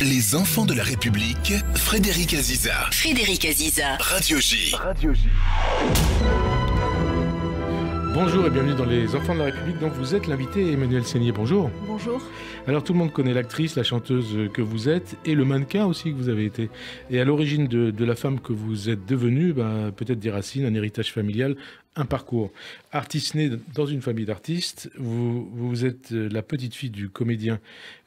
Les enfants de la République, Frédéric Aziza. Frédéric Aziza. Radio J. Radio J. Bonjour et bienvenue dans Les Enfants de la République, dont vous êtes l'invité Emmanuel Seignier, Bonjour. Bonjour. Alors tout le monde connaît l'actrice, la chanteuse que vous êtes et le mannequin aussi que vous avez été. Et à l'origine de, la femme que vous êtes devenue, bah, peut-être des racines, un héritage familial, un parcours. Artiste né dans une famille d'artistes, vous, vous, êtes euh, la petite fille du comédien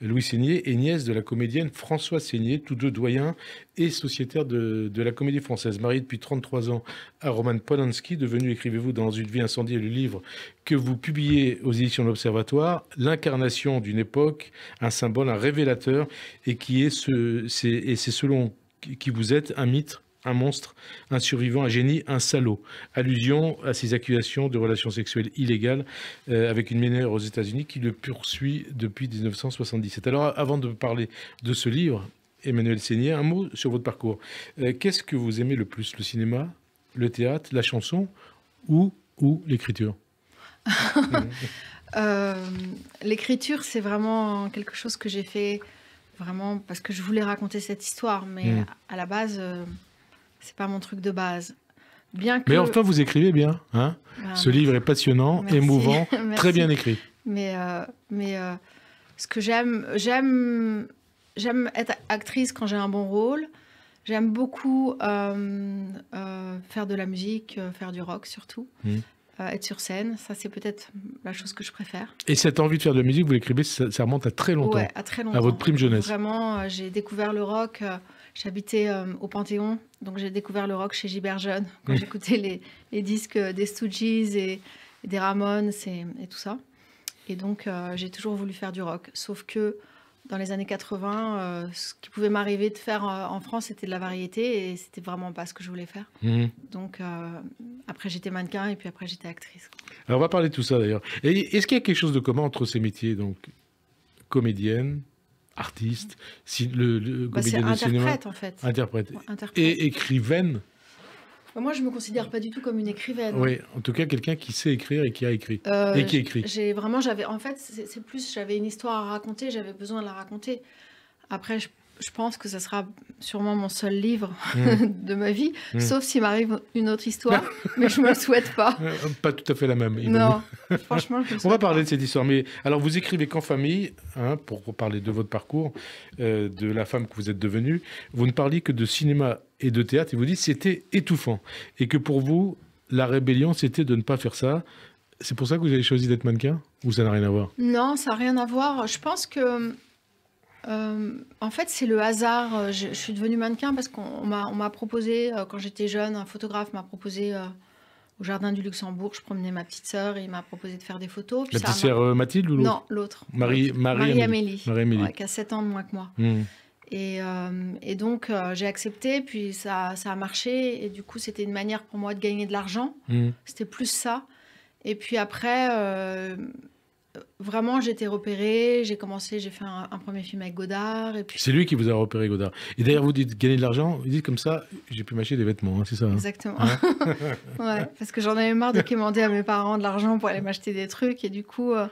Louis Seigné et nièce de la comédienne Françoise Seigné, tous deux doyens et sociétaires de, la comédie française. Marié depuis 33 ans à Roman Polanski, devenu, écrivez-vous, dans une vie incendiée, le livre que vous publiez aux éditions de l'Observatoire, l'incarnation d'une époque, un symbole, un révélateur, et qui est, ce, et c'est selon qui vous êtes, un mythe un monstre, un survivant, un génie, un salaud. Allusion à ses accusations de relations sexuelles illégales euh, avec une mineure aux États-Unis qui le poursuit depuis 1977. Alors, avant de parler de ce livre, Emmanuel Seigné, un mot sur votre parcours. Euh, qu'est-ce que vous aimez le plus Le cinéma, le théâtre, la chanson ou, ou l'écriture euh, L'écriture, c'est vraiment quelque chose que j'ai fait vraiment parce que je voulais raconter cette histoire, mais mm. à la base. C'est pas mon truc de base. Bien que... Mais enfin, vous écrivez bien. Hein ah, Ce livre est passionnant, émouvant, très bien écrit. Mais, euh, mais euh, ce que j'aime, j'aime, j'aime être actrice quand j'ai un bon rôle. J'aime beaucoup euh, faire de la musique, faire du rock surtout. Hmm. être sur scène, ça c'est peut-être la chose que je préfère. Et cette envie de faire de la musique, vous l'écrivez, ça, remonte à très longtemps. à très longtemps. À votre prime jeunesse. Vraiment, j'ai découvert le rock J'habitais euh, au Panthéon, donc j'ai découvert le rock chez Gilbert Jeune, quand j'écoutais les, disques euh, des Stooges et, des Ramones et, tout ça. Et donc euh, j'ai toujours voulu faire du rock, sauf que dans les années 80, ce qui pouvait m'arriver de faire en France, c'était de la variété et c'était vraiment pas ce que je voulais faire. Mhm. Donc après, j'étais mannequin et puis après, j'étais actrice. Alors on va parler de tout ça d'ailleurs. Est-ce qu'il y a quelque chose de commun entre ces métiers, donc comédienne, artiste, si, le, le bah, interprète, en fait. Interprète. Et écrivaine. Bah, moi, je me considère pas du tout comme une écrivaine. Oui, en tout cas, quelqu'un qui sait écrire et qui a écrit. Euh, et qui écrit. J'ai vraiment, j'avais, en fait, c'est plus, j'avais une histoire à raconter, j'avais besoin de la raconter. Après, je je pense que ce sera sûrement mon seul livre mm. de ma vie, mm. sauf s'il m'arrive une autre histoire, mais je me le souhaite pas. Euh, pas tout à fait la même. Non, franchement, je On va parler de cette histoire, mais alors vous écrivez qu'en famille, hein, pour parler de votre parcours, euh, de la femme que vous êtes devenue, vous ne parliez que de cinéma et de théâtre, et vous dites c'était étouffant, et que pour vous, la rébellion, c'était de ne pas faire ça. C'est pour ça que vous avez choisi d'être mannequin Ou ça n'a rien à voir Non, ça n'a rien à voir. Je pense que euh, en fait, c'est le hasard. Euh, je, suis devenue mannequin parce qu'on m'a proposé, euh, quand j'étais jeune, un photographe m'a proposé au jardin du Luxembourg. Je promenais ma petite sœur et il m'a proposé de faire des photos. la petite sœur Mathilde ou l'autre Non, l'autre. Marie, Marie, Marie, Amélie. Marie Amélie. qui a 7 ans de moins que moi. Hmm. Et, donc, j'ai accepté, puis ça, a marché. Et du coup, c'était une manière pour moi de gagner de l'argent. Hmm. C'était plus ça. Et puis après vraiment, j'ai été repérée, j'ai commencé, j'ai fait un, premier film avec Godard. C'est lui qui vous a repéré, Godard. Et d'ailleurs, vous dites gagner de l'argent, vous dites comme ça, j'ai pu m'acheter des vêtements, hein, c'est ça hein. Exactement. Hein ouais, parce que j'en avais marre de demander à mes parents de l'argent pour aller m'acheter des trucs. Et du coup, euh,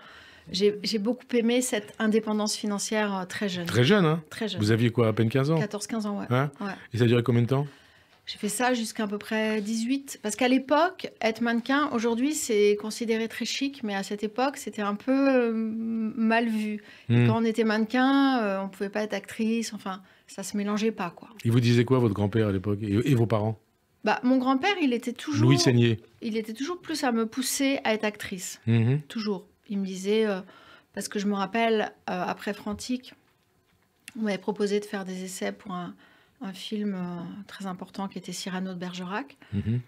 j'ai beaucoup aimé cette indépendance financière euh, très jeune. Très jeune, hein Très jeune. Vous aviez quoi, à peine 15 ans 14-15 ans, ouais. ouais. Et ça a duré combien de temps j'ai fait ça jusqu'à à peu près 18. Parce qu'à l'époque, être mannequin, aujourd'hui, c'est considéré très chic, mais à cette époque, c'était un peu euh, mal vu. Hmm. quand on était mannequin, on euh, on pouvait pas être actrice, enfin, ça se mélangeait pas, quoi. Il vous disait quoi, votre grand-père, à l'époque, et, vos parents bah, Mon grand-père, il était toujours... Louis Seigné. Il était toujours plus à me pousser à être actrice. Mmh toujours. Il me disait... Euh, parce que je me rappelle, après Frantique, on m'avait proposé de faire des essais pour un un film euh, très important qui était Cyrano de Bergerac. Mhm.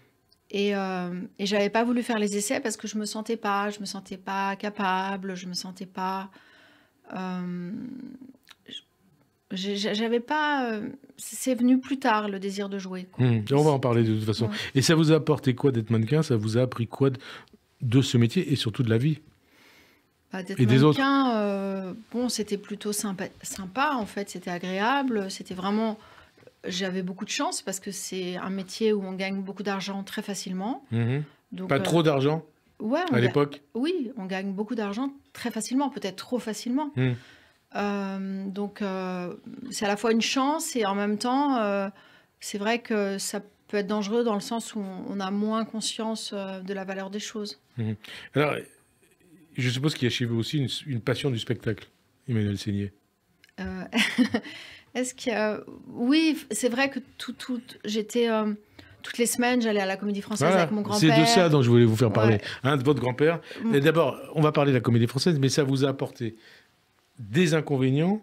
Euh, et, j'avais pas voulu faire les essais parce que je me sentais pas, je me sentais pas capable, je me sentais pas. Euh, j'avais pas. C'est venu plus tard le désir de jouer. Mhm. on va en parler de toute façon. Et ça vous a apporté quoi d'être mannequin Ça vous a appris quoi de ce métier et surtout de la vie bah, et des autres bon, c'était plutôt sympa, sympa, en fait, c'était agréable, c'était vraiment j'avais beaucoup de chance parce que c'est un métier où on gagne beaucoup d'argent très facilement. Mhm. Donc, pas euh, trop d'argent ouais, à l'époque Oui, on gagne beaucoup d'argent très facilement, peut-être trop facilement. Mhm. Euh, donc euh, c'est à la fois une chance et en même temps, c'est vrai que ça peut être dangereux dans le sens où on, a moins conscience de la valeur des choses. Mhm. Alors, je suppose qu'il y a chez vous aussi une, une passion du spectacle, Emmanuel Seigné. Est-ce que euh, oui, c'est vrai que j'étais euh, toutes les semaines, j'allais à la Comédie Française avec mon grand-père. C'est de ça dont je voulais vous faire parler, Un hein, de votre grand-père. D'abord, on va parler de la Comédie Française, mais ça vous a apporté des inconvénients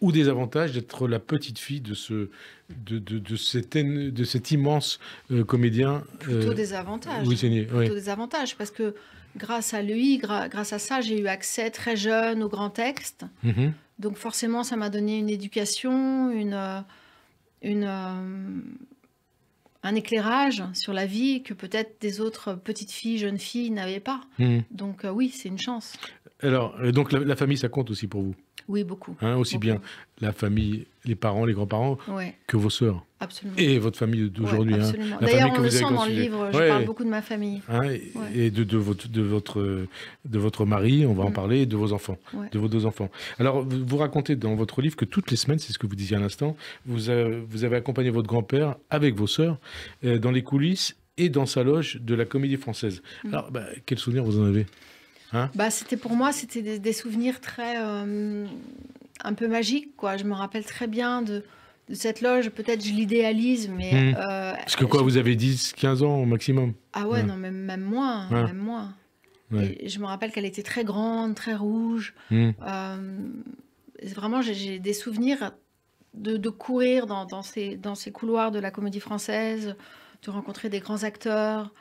ou des avantages d'être la petite fille de ce de, cet, immense euh, comédien plutôt des avantages oui, plutôt des avantages parce que grâce à lui grâce à ça j'ai eu accès très jeune aux grands textes. Mm-hmm. Donc forcément, ça m'a donné une éducation, une, euh, euh, un éclairage sur la vie que peut-être des autres petites filles, jeunes filles n'avaient pas. Hmm. Donc euh, oui, c'est une chance. Alors, donc la famille, ça compte aussi pour vous oui, beaucoup. Hein, aussi bien la famille, les parents, les grands-parents, que vos sœurs. Absolument. Et votre famille d'aujourd'hui. Hein. D'ailleurs, on le sent dans le livre, je parle beaucoup de ma famille. Hein, et de, de, votre, de, votre, de votre mari, on va en mm. parler, et de vos enfants, de vos deux enfants. Alors, vous, racontez dans votre livre que toutes les semaines, c'est ce que vous disiez à l'instant, vous, avez, euh, vous avez accompagné votre grand-père avec vos sœurs euh, dans les coulisses et dans sa loge de la comédie française. Mm. Alors, bah, quel souvenir vous en avez Hein bah, C'était pour moi, c'était des, souvenirs très euh, un peu magiques. Quoi. Je me rappelle très bien de, cette loge. Peut-être je l'idéalise, mais. Hmm. Euh, Parce que quoi, vous avez 10, 15 ans au maximum Ah ouais, hein. non, même, même moins. Hein. Même moi. je me rappelle qu'elle était très grande, très rouge. Hmm. Euh, vraiment, j'ai des souvenirs de, courir dans ces couloirs de la comédie française, de rencontrer des grands acteurs.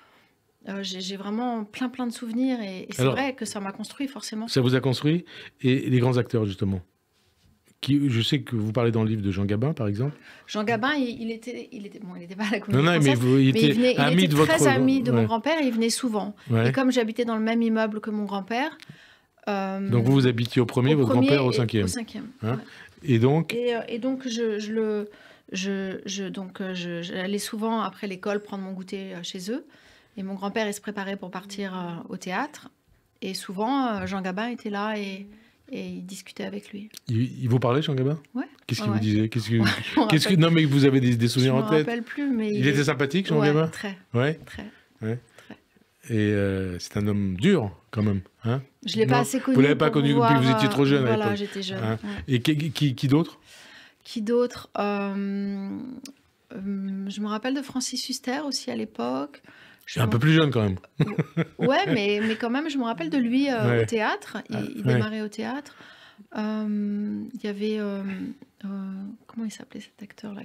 Euh, j'ai vraiment plein plein de souvenirs et, c'est vrai que ça m'a construit forcément. Ça vous a construit et les grands acteurs justement je sais que vous parlez dans le livre de Jean Gabin, par exemple. Jean Gabin, il, était, il était, bon, il pas à la mais, il, de très ami de mon grand-père. Et il venait souvent. Et comme j'habitais dans le même immeuble que mon grand-père. Euh, donc vous vous habitiez au premier, votre grand-père au cinquième. Hein et donc. Euh, et, donc je, je le, je, je donc j'allais souvent après l'école prendre mon goûter chez eux. Et mon grand-père, il se préparait pour partir euh, au théâtre. Et souvent, euh, Jean Gabin était là et, et il discutait avec lui. Il, vous parlait, Jean Gabin Ouais. Qu'est-ce qu'il vous disait Qu'est-ce que, que... Non, mais vous avez des, souvenirs en tête Je ne me rappelle plus, mais... Il, était sympathique, Jean Gabin très, ouais. très. Ouais. Très. Et euh, c'est un homme dur, quand même. Hein je ne l'ai pas assez connu. Vous ne l'avez pas connu depuis que vous étiez trop jeune. Voilà, j'étais jeune. Hein et qui, qui d'autre Qui d'autre hum, Je me rappelle de Francis Huster aussi à l'époque. Je un peu plus jeune quand même. ouais, mais, quand même, je me rappelle de lui euh, au théâtre. Il, ah, démarrait au théâtre. Euh, il y avait. Euh, comment il s'appelait cet acteur-là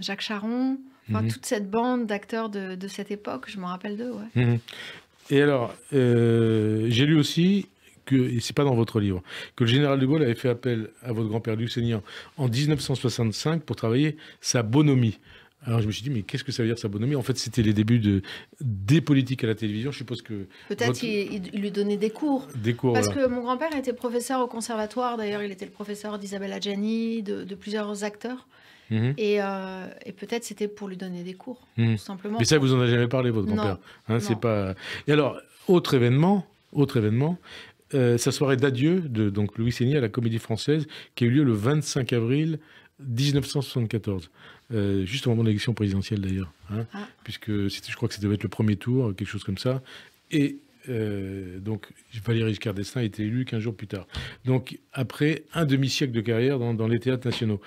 Jacques Charon. Enfin, mhm. toute cette bande d'acteurs de, cette époque, je me rappelle d'eux. Mhm. Et alors, j'ai lu aussi que, ce c'est pas dans votre livre, que le général de Gaulle avait fait appel à votre grand-père seigneur en 1965 pour travailler sa bonhomie. Alors je me suis dit, mais qu'est-ce que ça veut dire sa bonhomie En fait, c'était les débuts de, des politiques à la télévision. Je suppose que... Peut-être qu'il lui donnait des cours. Des cours. Parce que mon grand-père était professeur au conservatoire. D'ailleurs, il était le professeur d'Isabelle Adjani, de, plusieurs acteurs. Mhm. Euh, et, peut-être c'était pour lui donner des cours, mhm. tout simplement. Mais ça, vous en avez jamais parlé, votre grand-père. Hein, c'est pas. Et alors, autre événement, autre événement, euh, sa soirée d'adieu de donc Louis Seigny à la Comédie Française, qui a eu lieu le 25 avril 1974. Euh, juste au moment de l'élection présidentielle d'ailleurs, hein, ah. puisque je crois que ça devait être le premier tour, quelque chose comme ça. Et euh, donc Valéry Giscard d'Estaing a été élu 15 jours plus tard. Donc après un demi-siècle de carrière dans, les théâtres nationaux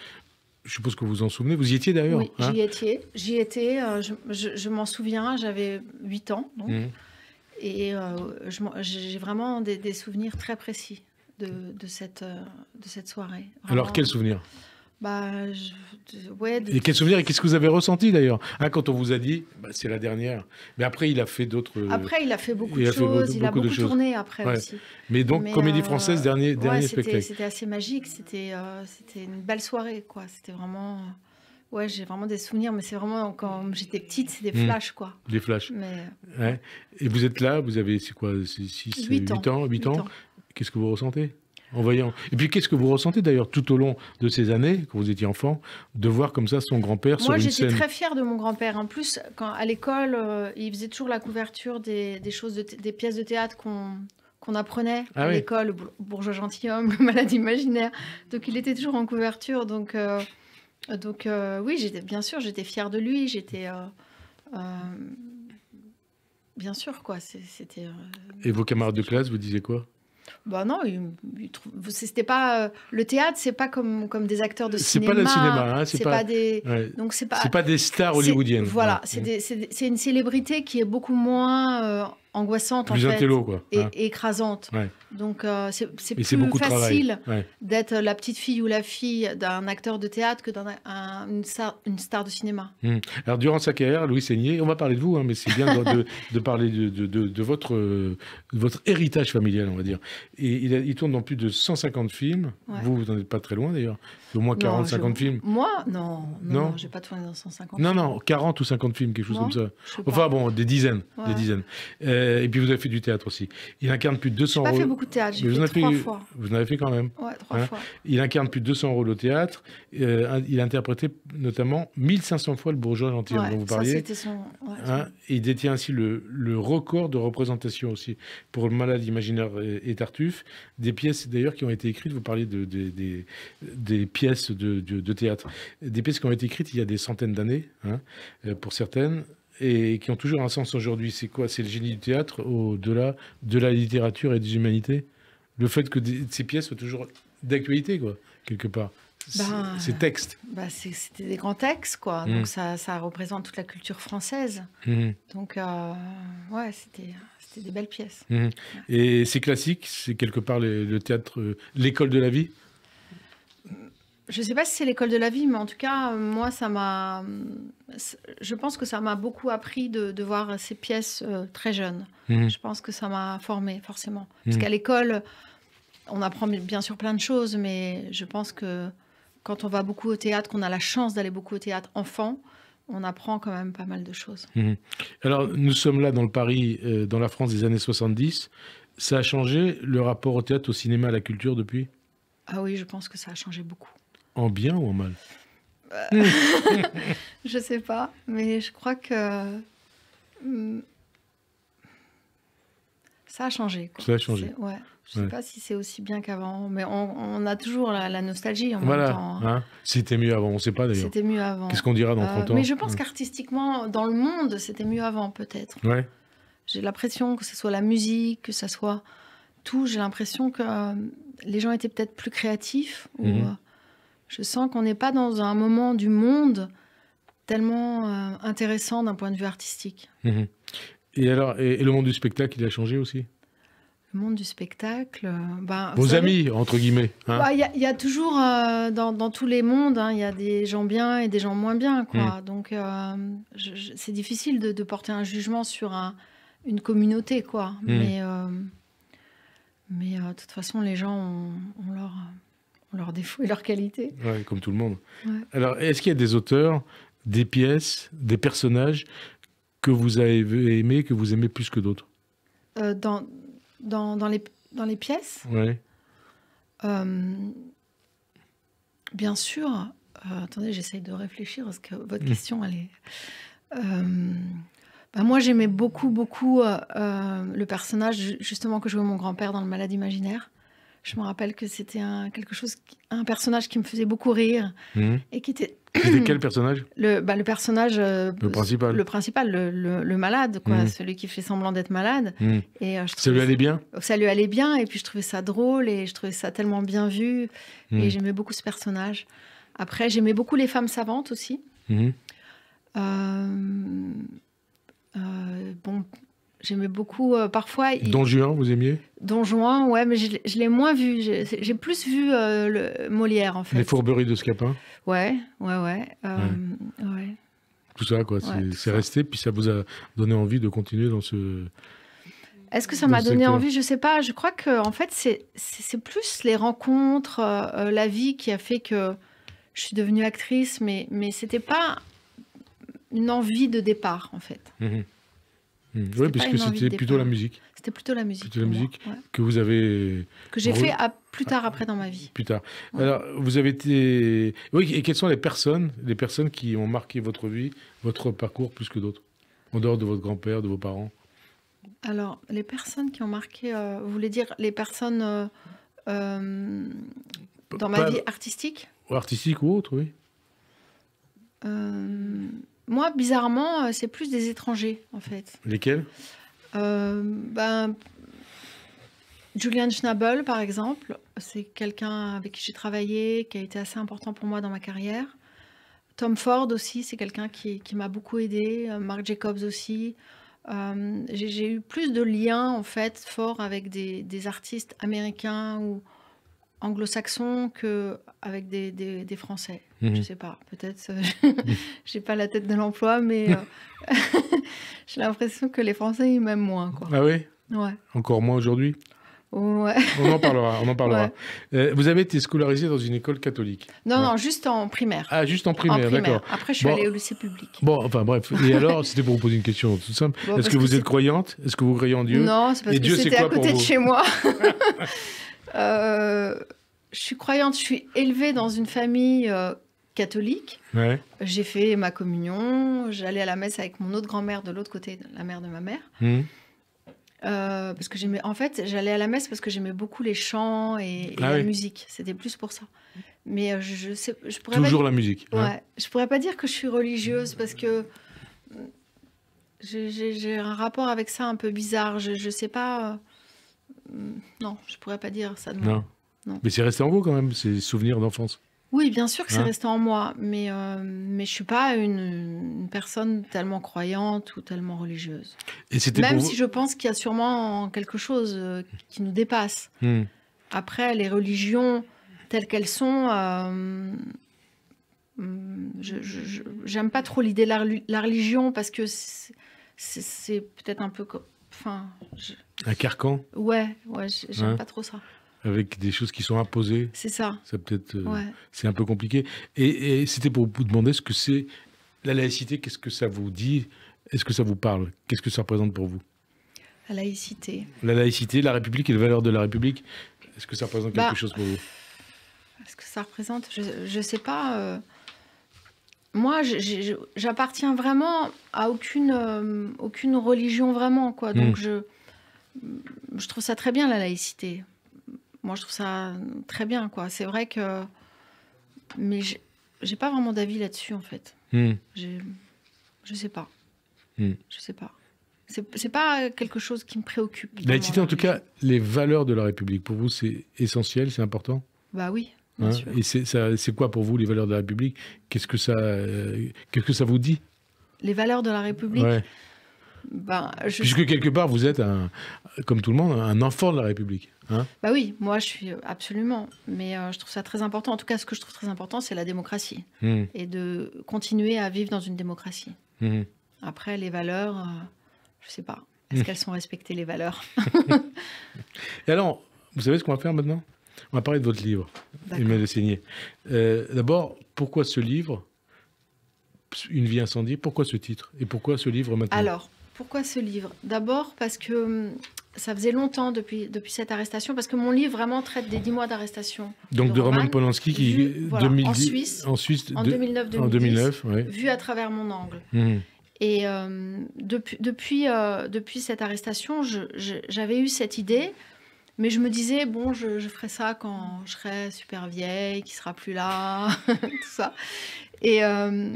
je suppose que vous vous en souvenez. Vous y étiez d'ailleurs Oui, j'y hein étais. J'y étais. Euh, je, m'en souviens, j'avais 8 ans. Mhm. Et euh, j'ai vraiment des, souvenirs très précis de, cette, de cette soirée. Alors, quels souvenirs bah, et quels souvenirs, et qu'est-ce que vous avez ressenti d'ailleurs ah, Quand on vous a dit, bah, c'est la dernière. Mais après, il a fait d'autres. Euh, après, il a fait beaucoup de choses. il a beaucoup, de tourné après aussi. Mais donc, comédie euh, française, dernier, dernier spectacle. C'était assez magique. Euh, c'était une belle soirée, quoi. C'était vraiment. Ouais, j'ai vraiment des souvenirs, mais c'est vraiment quand j'étais petite, c'est des hmm. flashs, quoi. Des flashs. Et vous êtes là, vous avez, c'est quoi 6, ans. 8 ans. 8 ans. Qu'est-ce que vous ressentez voyant. Et puis, qu'est-ce que vous ressentez d'ailleurs tout au long de ces années, quand vous étiez enfant, de voir comme ça son grand-père sur une scène Moi, j'étais très fière de mon grand-père. En plus, quand, à l'école, euh, il faisait toujours la couverture des, choses des pièces de théâtre qu'on qu'on apprenait ah à l'école, bourgeois gentilhomme, malade imaginaire. Donc, il était toujours en couverture. Donc, euh, donc euh, oui, j'étais bien sûr, j'étais fière de lui. J'étais bien sûr, quoi. C'était. Et vos camarades de classe, vous disiez quoi bah non, c'était pas euh, le théâtre, c'est pas comme comme des acteurs de cinéma. C'est pas le cinéma, hein, c'est pas, des c'est pas, des stars hollywoodiennes. Voilà, c'est une célébrité qui est beaucoup moins euh, angoissante en fait, Et, écrasante. Donc c'est plus facile d'être la petite fille ou la fille d'un acteur de théâtre que d'une star, une star de cinéma. Hum. Alors durant sa carrière, Louis Seigné, on va parler de vous, hein, mais c'est bien de, parler de, de votre, euh, votre héritage familial, on va dire. Et il, il tourne dans plus de 150 films. Vous, vous n'en êtes pas très loin d'ailleurs. Au moins 40-50 films. Moi Non, non, non, n'ai j'ai pas tourné dans 150 Non, non, 40 ou 50 films, quelque chose comme ça. Enfin bon, des dizaines. Des dizaines. Euh, et puis vous avez fait du théâtre aussi. Il incarne plus de 200 rôles. J'ai pas fait beaucoup de théâtre, fait trois fois. Vous en avez fait quand même. Ouais, trois hein. fois. Il incarne plus de 200 rôles au théâtre. Euh, il a interprété notamment 1500 fois le bourgeois gentil hein, ouais, dont vous son... Hein. il détient ainsi le, record de représentation aussi pour le malade imaginaire et, Tartuffe. Des pièces d'ailleurs qui ont été écrites, vous parliez de, des pièces de, théâtre, des pièces qui ont été écrites il y a des centaines d'années, euh, pour certaines, et qui ont toujours un sens aujourd'hui. C'est quoi C'est le génie du théâtre au-delà de la littérature et des humanités. Le fait que ces pièces soient toujours d'actualité, quoi, quelque part. ces ben, textes. Ben, c'était des grands textes, quoi. Mm. Donc ça, ça, représente toute la culture française. Mm. Donc, euh, ouais, c'était des belles pièces. Mm. Et c'est classique, c'est quelque part le théâtre, euh, l'école de la vie je ne sais pas si c'est l'école de la vie, mais en tout cas, euh, moi, ça m'a. Euh, je pense que ça m'a beaucoup appris de, voir ces pièces euh, très jeunes. Mhm. Je pense que ça m'a formé, forcément. Parce mhm. qu'à l'école, on apprend bien sûr plein de choses, mais je pense que quand on va beaucoup au théâtre, qu'on a la chance d'aller beaucoup au théâtre enfant, on apprend quand même pas mal de choses. Mhm. Alors, nous sommes là dans le Paris, dans la France des années 70. Ça a changé le rapport au théâtre, au cinéma, à la culture depuis Ah oui, je pense que ça a changé beaucoup. En bien ou en mal euh, Je sais pas, mais je crois que hmm, ça a changé. Ça a changé. Ouais. Je ne sais pas si c'est aussi bien qu'avant, mais on, a toujours la, nostalgie en voilà. même temps. Hein. Hein. C'était mieux avant, on ne sait pas d'ailleurs. C'était mieux avant. Qu'est-ce qu'on dira dans 30 euh, ans Mais je pense qu'artistiquement, dans le monde, c'était mieux avant peut-être. Ouais. J'ai l'impression que ce soit la musique, que ce soit tout, j'ai l'impression que euh, les gens étaient peut-être plus créatifs. Ou, mhm. Je sens qu'on n'est pas dans un moment du monde tellement euh, intéressant d'un point de vue artistique. Mhm. Et alors, et, le monde du spectacle, il a changé aussi Le monde du spectacle, euh, bah, vos amis entre guillemets. Hein. Bah, il y, a toujours euh, dans, tous les mondes, hein, il y a des gens bien et des gens moins bien, quoi. Mhm. Donc, c'est difficile de, porter un jugement sur une communauté, quoi. Mhm. Mais mais de toute façon, les gens ont leur leurs défauts et leurs qualités. comme tout le monde. Alors, est-ce qu'il y a des auteurs, des pièces, des personnages que vous avez aimés, que vous aimez plus que d'autres euh, dans, dans, dans, les, dans les pièces Oui. Euh, bien sûr. Euh, attendez, j'essaye de réfléchir parce que votre hmm. question, elle est. Bah, moi, j'aimais beaucoup, beaucoup le personnage justement que jouait mon grand-père dans Le Malade Imaginaire. Je me rappelle que c'était un, quelque chose, un personnage qui me faisait beaucoup rire mhm. et qui était. C'était quel personnage le, bah, le personnage. Euh, le principal. Le principal, le, malade, quoi, mhm. celui qui fait semblant d'être malade. Mhm. Et, euh, ça lui allait bien Ça lui allait bien, et puis je trouvais ça drôle, et je trouvais ça tellement bien vu, et j'aimais beaucoup ce personnage. Après, j'aimais beaucoup les femmes savantes aussi. Euh, bon, J'aimais beaucoup euh, parfois. Don Juan, vous aimiez Don Juan, ouais, mais je, l'ai moins vu. J'ai plus vu euh, Molière en fait. Les fourberies de Scapin Ouais, ouais, euh, ouais. ouais. Tout ça, quoi. c'est resté, puis ça vous a donné envie de continuer dans ce. Est-ce que ça m'a donné envie Je sais pas. Je crois que en fait, c'est plus les rencontres, la vie qui a fait que je suis devenue actrice, mais mais c'était pas une envie de départ en fait. Mmh. Mmh. Oui, parce c'était plutôt la musique. C'était plutôt la musique. C'était la musique que vous avez. Que j'ai fait plus tard ah, après dans ma vie. Plus tard. Alors, vous avez été. Oui, et quelles sont les personnes, les personnes qui ont marqué votre vie, votre parcours plus que d'autres En dehors de votre grand-père, de vos parents Alors, les personnes qui ont marqué, euh, vous voulez dire les personnes euh, euh, dans ma vie artistique artistique ou autre, oui. Euh... Moi, bizarrement, euh, c'est plus des étrangers, en fait. Lesquels euh, ben, Julian Schnabel, par exemple, c'est quelqu'un avec qui j'ai travaillé, qui a été assez important pour moi dans ma carrière. Tom Ford aussi, c'est quelqu'un qui, m'a beaucoup aidé. Euh, Marc Jacobs aussi. j'ai eu plus de liens, en fait, forts avec des, des artistes américains ou, anglo-saxon qu'avec des, des, Français. Je mhm. Je sais pas, peut-être Je euh, j'ai pas la tête de l'emploi, mais euh, j'ai l'impression que les Français ils m'aiment moins. Quoi. Ah oui Ouais. Encore moins aujourd'hui Ouais. on en parlera, on en parlera. Euh, vous avez été scolarisé dans une école catholique Non, non, juste en primaire. Ah, juste en primaire, d'accord. Après, je suis allée au lycée public. Bon, enfin bref. Et alors, c'était pour vous poser une question toute simple. Est-ce que, vous êtes croyante Est-ce que vous croyez en Dieu Non, c'est parce Et que c'était à côté de chez moi. Euh, je suis croyante, je suis élevée dans une famille euh, catholique. J'ai fait ma communion, j'allais à la messe avec mon autre grand-mère de l'autre côté, la mère de ma mère. Hmm. Euh, parce que j'aimais, en fait, j'allais à la messe parce que j'aimais beaucoup les chants et, ah la musique. C'était plus pour ça. Mais je, je sais, pourrais toujours la musique. Hein. Ouais. ne Je pourrais pas dire que je suis religieuse parce que j'ai un rapport avec ça un peu bizarre. Je, je sais pas. Mm, non, je pourrais pas dire ça de moi. Non. Mais c'est resté en vous quand même, ces souvenirs d'enfance. Oui, bien sûr que c'est hein resté en moi, mais, euh, mais je suis pas une, personne tellement croyante ou tellement religieuse. Et Même si je pense qu'il y a sûrement quelque chose euh, qui nous dépasse. Hmm. Après, les religions telles qu'elles sont, euh, hmm, je n'aime pas trop l'idée de la, la, religion parce que c'est peut-être un peu Enfin, Un carcan Ouais, ouais, j'aime pas trop ça. Avec des choses qui sont imposées. C'est ça. Ça peut-être. Euh, c'est un peu compliqué. Et, c'était pour vous demander ce que c'est la laïcité, qu'est-ce que ça vous dit Est-ce que ça vous parle Qu'est-ce que ça représente pour vous La laïcité. La laïcité, la République et les valeurs de la République. Est-ce que ça représente bah, quelque chose pour vous Est-ce que ça représente Je ne sais pas. Euh, moi, j'appartiens vraiment à aucune, euh, aucune religion vraiment, quoi. Hmm. Donc, je, je trouve ça très bien, la laïcité. Moi, je trouve ça très bien, quoi. C'est vrai que... Mais j'ai pas vraiment d'avis là-dessus, en fait. Hmm. Je Je sais pas. Je hmm. Je sais pas. C'est pas quelque chose qui me préoccupe. Laïcité, en tout cas, les valeurs de la République, pour vous, c'est essentiel, c'est important Bah oui. Hein, et c'est quoi pour vous les valeurs de la République Qu'est-ce que ça euh, vous dit Les valeurs de la République ben, Puisque quelque part, vous êtes, un, comme tout le monde, un enfant de la République. Hein. Bah oui, moi je suis absolument. Mais euh, je trouve ça très important. En tout cas, ce que je trouve très important, c'est la démocratie. Mmh. Et de continuer à vivre dans une démocratie. Mmh. Après, les valeurs, je euh, je sais pas. Mmh. Est-ce qu'elles sont respectées, les valeurs Et alors, vous savez ce qu'on va faire maintenant on va parler de votre livre, Il m'a dessiné. D'abord, pourquoi ce livre, Une vie incendie Pourquoi ce titre Et pourquoi ce livre maintenant Alors, pourquoi ce livre D'abord parce que hum, ça faisait longtemps depuis, depuis cette arrestation, parce que mon livre vraiment traite des dix mois d'arrestation. Donc de, Roman Polanski qui, en Suisse, en, Suisse, en 2009 vu à travers mon angle. Mmh. Et hum, depuis, depuis, euh, depuis cette arrestation, j'avais eu cette idée mais je me disais, bon, je, ferai ça quand je serai super vieille, qui sera plus là, tout ça. Et, euh,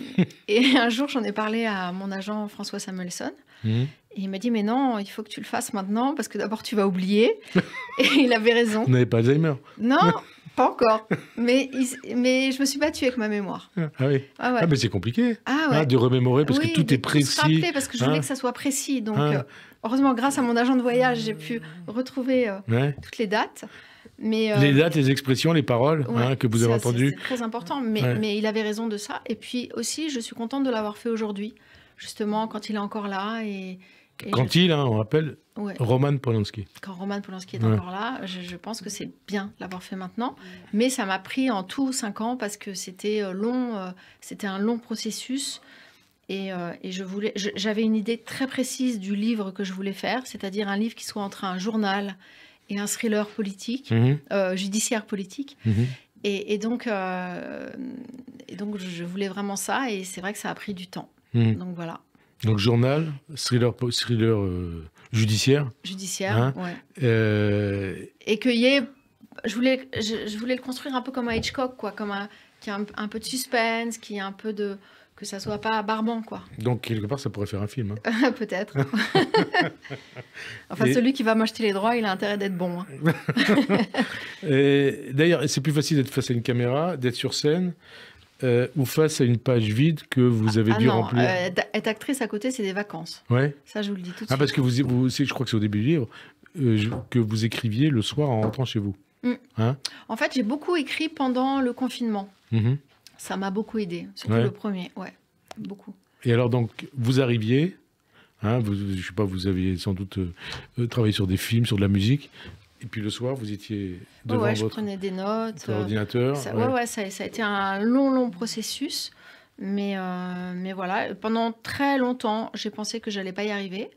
et un jour, j'en ai parlé à mon agent François Samuelson. Mhm. Et il m'a dit, mais non, il faut que tu le fasses maintenant, parce que d'abord, tu vas oublier. et il avait raison. Vous n'avez pas Alzheimer Non, pas encore. Mais, mais je me suis battue avec ma mémoire. Ah, ah oui. Ah, ouais. Ah, mais c'est compliqué ah, ouais. Hein, de remémorer, parce que tout est précis. parce que je voulais hein. que ça soit précis. Donc, hein. euh, Heureusement, grâce à mon agent de voyage, j'ai pu retrouver euh, toutes les dates. Mais, euh, les dates, les expressions, les paroles hein, que vous avez entendues. C'est très important, mais, il avait raison de ça. Et puis aussi, je suis contente de l'avoir fait aujourd'hui, justement, quand il est encore là. Et, quand il, hein, on rappelle, Roman Polanski. Quand Roman Polanski est encore là, je, pense que c'est bien l'avoir fait maintenant. Mais ça m'a pris en tout cinq ans parce que c'était euh, long, c'était un long processus. Euh, et, je voulais, j'avais une idée très précise du livre que je voulais faire, c'est-à-dire un livre qui soit entre un journal et un thriller politique, mhm. euh, judiciaire politique. Mhm. Et, donc, euh, donc, je voulais vraiment ça, et c'est vrai que ça a pris du temps. Mhm. Donc voilà. Donc journal, thriller, thriller judiciaire. Judiciaire, hein Et que y je voulais, je, voulais le construire un peu comme un Hitchcock, quoi, comme un, qui a un peu de suspense, qui a un peu de que ça soit pas barbant, quoi. Donc, quelque part, ça pourrait faire un film. Hein. Peut-être. enfin, celui qui va m'acheter les droits, il a intérêt d'être bon. Hein. D'ailleurs, c'est plus facile d'être face à une caméra, d'être sur scène, euh, ou face à une page vide que vous avez ah dû remplir euh, Être actrice à côté, c'est des vacances. Ouais. Ça, je vous le dis tout de ah, suite. parce que vous, je crois que c'est au début du livre, euh, que vous écriviez le soir en rentrant chez vous. Mm. Hein en fait, j'ai beaucoup écrit pendant le confinement. Mm-hmm. Ça m'a beaucoup aidé, surtout le premier, ouais, beaucoup. Et alors donc, vous arriviez, hein, vous, je sais pas, vous aviez sans doute euh, euh, travaillé sur des films, sur de la musique. Et puis le soir, vous étiez devant ouais, je prenais des notes, votre euh, ordinateur. Ça, ouais. ouais ça, a été un long, long processus. Mais, mais voilà, pendant très longtemps, j'ai pensé que j'allais pas y arriver.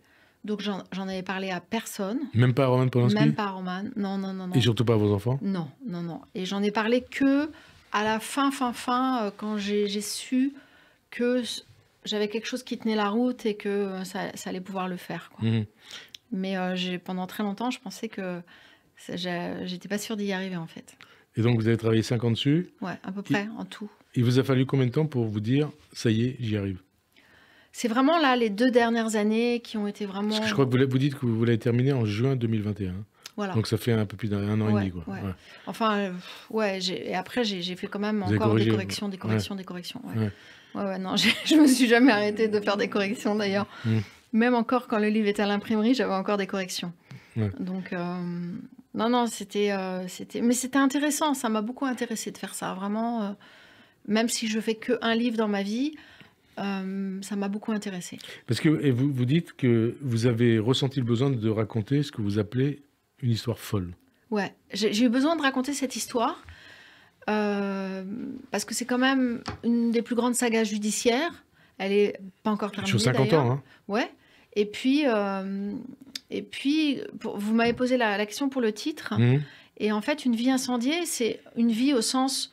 Donc j'en avais parlé à personne. Même pas à Roman Polanski Même pas à Roman, non, non, non, non. Et surtout pas à vos enfants Non, non, non. Et j'en ai parlé que à la fin, fin, fin, euh, quand j'ai su que j'avais quelque chose qui tenait la route et que euh, ça, allait pouvoir le faire. Mhm. Mais euh, pendant très longtemps, je pensais que j'étais pas sûre d'y arriver en fait. Et donc vous avez travaillé cinq ans dessus Ouais, à peu près, en tout. Il vous a fallu combien de temps pour vous dire ça y est, j'y arrive C'est vraiment là les deux dernières années qui ont été vraiment. Parce que je crois que vous, vous dites que vous l'avez terminé en juin 2021. Donc ça fait un peu plus d'un an et demi. Quoi. Enfin, euh, ouais, et après j'ai fait quand même encore des corrections, des corrections, des corrections. Ouais, ouais, non, je me suis jamais arrêtée de faire des corrections d'ailleurs. Mmh. Même encore quand le livre était à l'imprimerie, j'avais encore des corrections. Donc, euh, non, non, c'était. Euh, mais c'était intéressant, ça m'a beaucoup intéressé de faire ça. Vraiment, euh, même si je fais qu'un livre dans ma vie, ça m'a beaucoup intéressé. Parce que et vous, vous dites que vous avez ressenti le besoin de raconter ce que vous appelez une histoire folle. Ouais, j'ai eu besoin de raconter cette histoire euh, parce que c'est quand même une des plus grandes sagas judiciaires. Elle est pas encore terminée. Sur 50 ans. Hein. Ouais. Et puis, euh, et puis vous m'avez posé la, question pour le titre. Mhm. Et en fait, une vie incendiée, c'est une vie au sens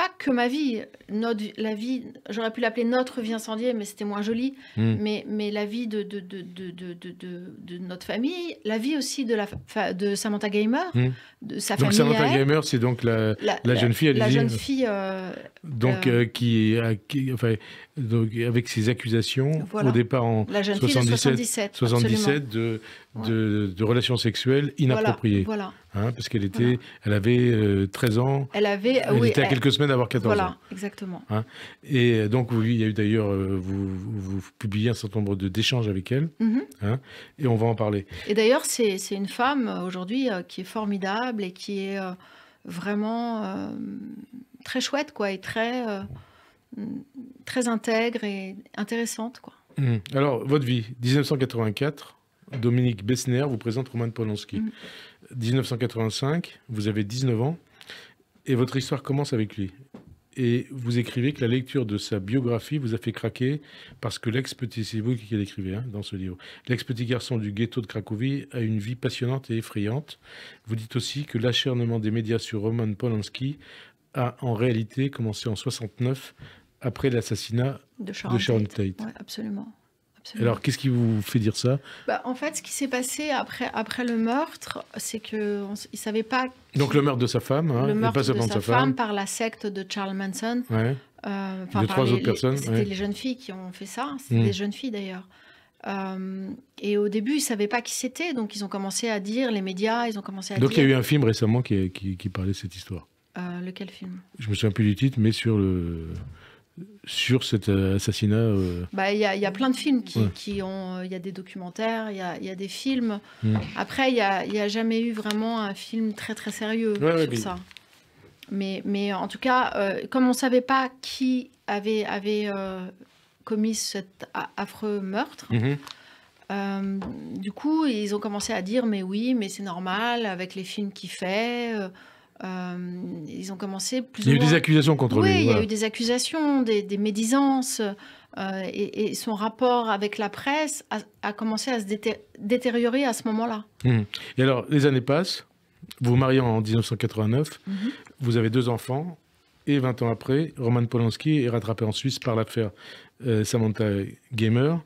pas que ma vie, notre, la vie, j'aurais pu l'appeler notre vie incendiée, mais c'était moins joli, hmm. mais, mais la vie de de, de, de, de, notre famille, la vie aussi de, la, de Samantha Gamer, hmm. de sa donc famille. Samantha Gamer, c'est donc la, la, jeune fille, La jeune fille. Euh, donc, euh, euh, qui, a... qui enfin, donc, avec ses accusations au départ en 1977, 77, de de, relations sexuelles inappropriées. Hein, parce qu'elle était, elle avait 13 euh, ans. Elle avait, était à quelques semaines d'avoir 14 ans. Voilà, exactement. Hein. et donc oui, il y a eu d'ailleurs, euh, vous, publiez un certain nombre d'échanges avec elle, mhm. hein, et on va en parler. Et d'ailleurs, c'est une femme euh, aujourd'hui qui est formidable et qui est vraiment très chouette, quoi, et très. Euh, très intègre et intéressante. Quoi. Hmm. Alors, votre vie, 1984, Dominique Bessner vous présente Roman Polanski. 1985, hmm. vous avez 19 ans, et votre histoire commence avec lui. Et vous écrivez que la lecture de sa biographie vous a fait craquer parce que l'ex-petit, c'est vous qui l'écrivez hein, dans ce livre, l'ex-petit garçon du ghetto de Cracovie a une vie passionnante et effrayante. Vous dites aussi que l'acharnement des médias sur Roman Polanski a en réalité commencé en 69 après l'assassinat de Sharon, Tate. absolument. Alors, qu'est-ce qui vous fait dire ça bah, En fait, ce qui s'est passé après, après le meurtre, c'est qu'ils ne savait pas... Donc le meurtre de sa femme, hein, le meurtre pas de, sa, femme, par la secte de Charles Manson. Ouais. Euh, de trois autres personnes. C'était les jeunes filles qui ont fait ça, c'était mmh. des jeunes filles d'ailleurs. Euh, et au début, ils ne savaient pas qui c'était, donc ils ont commencé à dire, les médias, ils ont commencé à donc, dire... Donc il y a eu un film récemment qui, qui, parlait de cette histoire. Euh, lequel film Je me souviens plus du titre, mais sur le sur cet assassinat euh, bah, Il y, a plein de films qui, ont... Euh, il y a des documentaires, il y, a, des films. Mm. Après, il n'y a, a, jamais eu vraiment un film très très sérieux sur ça. Mais, en tout cas, euh, comme on ne savait pas qui avait, avait commis cet affreux meurtre, mm-hmm. du coup, ils ont commencé à dire, mais oui, mais c'est normal, avec les films qu'il fait, euh, ils ont commencé plus Il y a eu des accusations contre lui. Oui, il y a eu des accusations, des, médisances. Euh, et, son rapport avec la presse a, commencé à se détériorer à ce moment-là. Hum. Et alors, les années passent, vous vous mariez en 1989, mhm. vous avez deux enfants, et 20 ans après, Roman Polanski est rattrapé en Suisse par l'affaire euh, Samantha Gamer.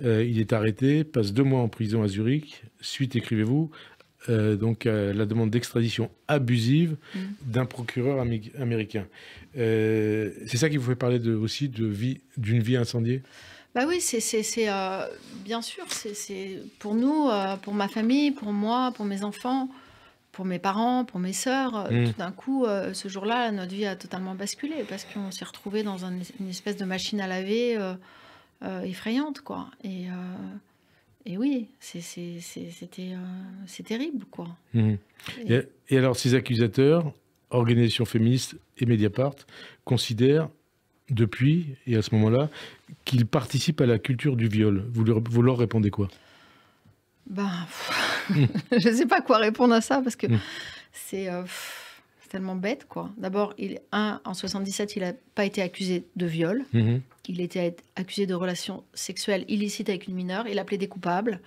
il est arrêté, passe deux mois en prison à Zurich. Suite, écrivez-vous, euh, donc euh, la demande d'extradition abusive mm. d'un procureur américain. Euh, c'est ça qui vous fait parler de, aussi de vie, d'une vie incendiée bah oui, c'est bien sûr, c'est pour nous, pour ma famille, pour moi, pour mes enfants, pour mes parents, pour mes sœurs. Mm. Tout d'un coup, ce jour-là, notre vie a totalement basculé parce qu'on s'est retrouvé dans une espèce de machine à laver effrayante, quoi. Et et oui, c'était terrible, quoi. Mmh. Et, alors, ces accusateurs, organisations féministes et Mediapart, considèrent depuis et à ce moment-là qu'ils participent à la culture du viol. Vous leur, répondez quoi Ben, mmh. je ne sais pas quoi répondre à ça parce que mmh. euh, c'est tellement bête, quoi. D'abord, un, en 77, il n'a pas été accusé de viol. Il était accusé de relations sexuelles illicites avec une mineure. Il a des coupable.